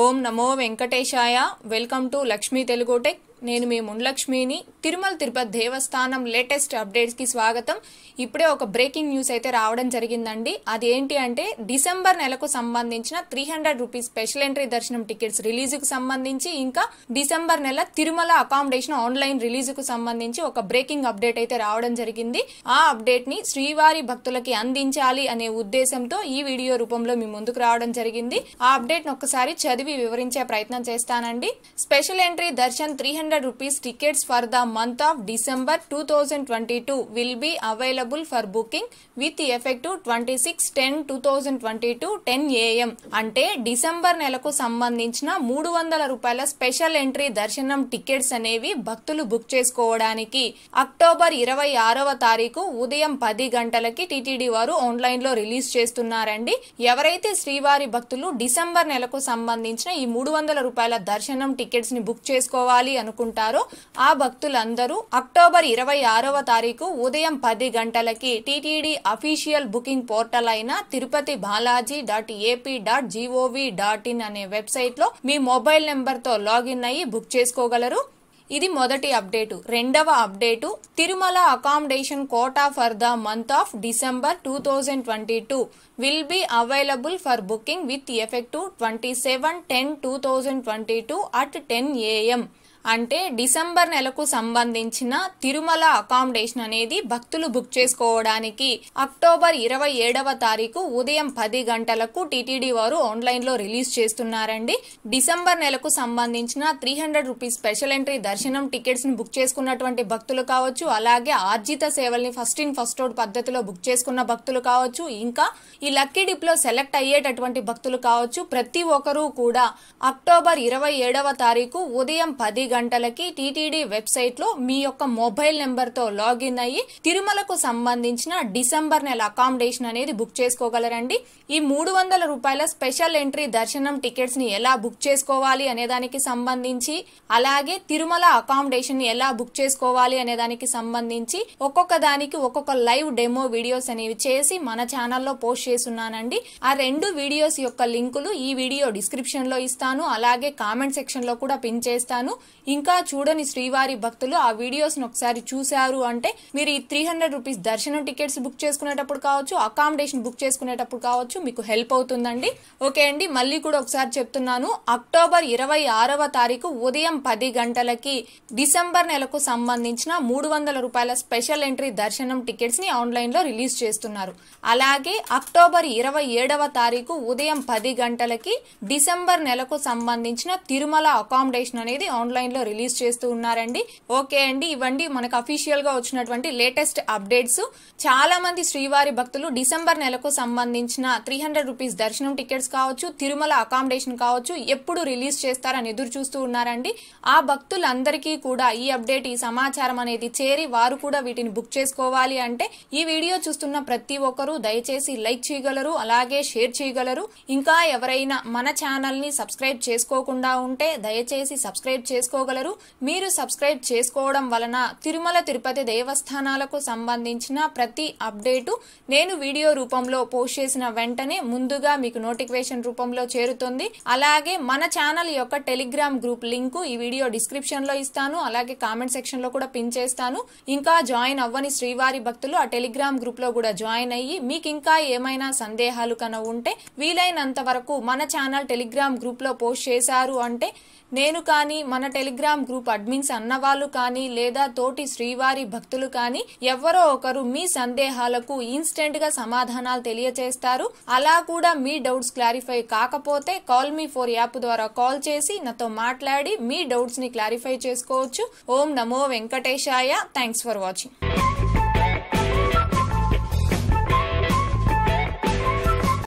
ఓం నమో వెంకటేశాయ welcome to Lakshmi Telugu tech నేను మీ మున్లక్ష్మిని తిరుమల తిరుపతి దేవస్థానం లేటెస్ట్ అప్డేట్స్కి స్వాగతం ఇప్పుడే ఒక బ్రేకింగ్ న్యూస్ అయితే రావడం జరిగిందండి ఏంటి అంటే డిసెంబర్ నెలకు సంబంధించిన three hundred rupees special entry దర్శనం టికెట్స్ రిలీజ్కు సంబంధించి ఇంకా డిసెంబర్ నెల తిరుమల అకామిడేషన్ ఆన్లైన్ రిలీజ్కు సంబంధించి ఒక బ్రేకింగ్ అప్డేట్ అయితే రావడం జరిగింది ఆ అప్డేట్ని శ్రీవారి భక్తులకి అందించాలి అనే ఉద్దేశంతో ఈ వీడియో రూపంలో మీ ముందుకు రావడం జరిగింది ఆ అప్డేట్ ఒక్కసారి చదివి వివరించే ప్రయత్నం చేస్తానండి special entry darshan three hundred hundred rupees tickets for the month of December two thousand twenty two will be available for booking with effective twenty six ten two thousand twenty two ten AM అంటే December నెలకు సంబంధించిన మూడు వందల రూపాయల special entry దర్శనం tickets అనేవి భక్తులు book చేసుకోవడానికి అక్టోబర్ ఇరవై ఆరవ తారీఖు ఉదయం పది గంటలకి టీటీడీ వారు ఆన్లైన్లో రిలీజ్ చేస్తున్నారండి ఎవరైతే శ్రీవారి భక్తులు డిసెంబర్ నెలకు సంబంధించిన ఈ మూడు వందల రూపాయల దర్శనం టికెట్స్ ని బుక్ చేసుకోవాలి అనుకుంటున్నారు జరుపుకుంటారో ఆ భక్తులందరూ అక్టోబర్ ఇరవై ఆరవ తారీఖు ఉదయం పది గంటలకి టీటీడీ అఫీషియల్ బుకింగ్ పోర్టల్ అయిన Tirupati Balaji dot AP dot GOV dot in అనే వెబ్సైట్లో మీ మొబైల్ నెంబర్తో లాగిన్ అయ్యి బుక్ చేసుకోగలరు ఇది మొదటి అప్డేటు రెండవ update Tirumala accommodation quota for the month of December two thousand twenty two will be available for booking with effective twenty seven ten two thousand twenty two at ten AM అంటే December నెలకు సంబంధించిన Tirumala accommodation అనేది భక్తులు book చేసుకోవడానికి October ఇరవై ఏడవ తారీఖు ఉదయం పది గంటలకు టీటీడీ వారు ఆన్లైన్ లో రిలీజ్ చేస్తున్నారండి డిసెంబర్ నెలకు సంబంధించిన three hundred rupees special entry దర్శనం టికెట్స్ బుక్ చేసుకున్నటువంటి భక్తులు కావచ్చు అలాగే ఆర్జిత సేవల్ని ఫస్ట్ ఇన్ ఫస్ట్ అవుట్ పద్ధతిలో బుక్ చేసుకున్న భక్తులు కావచ్చు ఇంకా ఈ లక్కీ డిప్ లో సెలెక్ట్ అయ్యేటటువంటి భక్తులు కావచ్చు ప్రతి ఒక్కరూ కూడా అక్టోబర్ ఇరవై ఏడవ తారీఖు ఉదయం పది గంటలకి టీటీడీ వెబ్సైట్లో మీ యొక్క మొబైల్ నెంబర్తో లాగిన్ అయ్యి తిరుమలకు సంబంధించిన డిసెంబర్ నెల అకామిడేషన్ అనేది బుక్ చేసుకోగలరండి ఈ మూడు వందల రూపాయల స్పెషల్ ఎంట్రీ దర్శనం టికెట్స్ ని ఎలా బుక్ చేసుకోవాలి అనే దానికి సంబంధించి అలాగే తిరుమల అకామిడేషన్ ని ఎలా బుక్ చేసుకోవాలి అనే దానికి సంబంధించి ఒక్కొక్క దానికి ఒక్కొక్క లైవ్ డెమో వీడియోస్ అనేవి చేసి మన ఛానల్లో పోస్ట్ చేస్తున్నానండి ఆ రెండు వీడియోస్ యొక్క లింకులు ఈ వీడియో డిస్క్రిప్షన్ లో ఇస్తాను అలాగే కామెంట్ సెక్షన్ లో కూడా పిన్ చేస్తాను ఇంకా చూడని శ్రీవారి భక్తులు ఆ ను ఒకసారి చూశారు అంటే మీరు ఈ త్రీ హండ్రెడ్ రూపీస్ దర్శనం టికెట్స్ బుక్ చేసుకునేటప్పుడు కావచ్చు అకామిడేషన్ బుక్ చేసుకునేటప్పుడు కావచ్చు మీకు హెల్ప్ అవుతుందండి ఓకే అండి మళ్ళీ కూడా ఒకసారి చెప్తున్నాను అక్టోబర్ ఇరవై ఆరవ తారీఖు ఉదయం పది గంటలకి డిసెంబర్ నెలకు సంబంధించిన మూడు వందల రూపాయల స్పెషల్ ఎంట్రీ దర్శనం టికెట్స్ ని ఆన్లైన్ లో రిలీజ్ చేస్తున్నారు అలాగే అక్టోబర్ ఇరవై ఏడవ తారీఖు ఉదయం పది గంటలకి డిసెంబర్ నెలకు సంబంధించిన తిరుమల అకామిడేషన్ అనేది ఆన్లైన్ లో రిలీజ్ చేస్తూ ఉన్నారండి ఓకే అండి ఇవ్వండి మనకు గా వచ్చినటువంటి లేటెస్ట్ అప్డేట్స్ చాలా మంది శ్రీవారి భక్తులు డిసెంబర్ నెలకు సంబంధించిన త్రీ హండ్రెడ్ రూపీస్ దర్శనం టికెట్స్ కావచ్చు తిరుమల అకామిడేషన్ కావచ్చు ఎప్పుడు రిలీజ్ చేస్తారని ఎదురు చూస్తూ ఉన్నారండి ఆ భక్తులందరికీ కూడా ఈ అప్డేట్ ఈ సమాచారం అనేది చేరి వారు కూడా వీటిని బుక్ చేసుకోవాలి అంటే ఈ వీడియో చూస్తున్న ప్రతి ఒక్కరూ దయచేసి లైక్ చేయగలరు అలాగే షేర్ చేయగలరు ఇంకా ఎవరైనా మన ని సబ్స్క్రైబ్ చేసుకోకుండా ఉంటే దయచేసి సబ్స్క్రైబ్ చేసుకో తెలుసుకోగలరు మీరు సబ్స్క్రైబ్ చేసుకోవడం వలన తిరుమల తిరుపతి దేవస్థానాలకు సంబంధించిన ప్రతి అప్డేటు నేను వీడియో రూపంలో పోస్ట్ చేసిన వెంటనే ముందుగా మీకు నోటిఫికేషన్ రూపంలో చేరుతుంది అలాగే మన ఛానల్ యొక్క టెలిగ్రామ్ గ్రూప్ లింకు ఈ వీడియో డిస్క్రిప్షన్లో ఇస్తాను అలాగే కామెంట్ సెక్షన్లో కూడా పిన్ చేస్తాను ఇంకా జాయిన్ అవ్వని శ్రీవారి భక్తులు ఆ టెలిగ్రామ్ గ్రూప్లో కూడా జాయిన్ అయ్యి మీకు ఇంకా ఏమైనా సందేహాలు కన ఉంటే వీలైనంత వరకు మన ఛానల్ టెలిగ్రామ్ గ్రూప్లో పోస్ట్ చేశారు అంటే నేను కానీ మన టెలిగ్రామ్ టెలిగ్రామ్ గ్రూప్ అడ్మిన్స్ అన్నవాళ్ళు కానీ లేదా తోటి శ్రీవారి భక్తులు కానీ ఎవరో ఒకరు మీ సందేహాలకు ఇన్స్టెంట్ గా సమాధానాలు తెలియజేస్తారు అలా కూడా మీ డౌట్స్ క్లారిఫై కాకపోతే కాల్ మీ ఫోర్ యాప్ ద్వారా కాల్ చేసి నాతో మాట్లాడి మీ డౌట్స్ ని క్లారిఫై చేసుకోవచ్చు ఓం నమో వెంకటేశాయ థ్యాంక్స్ ఫర్ వాచింగ్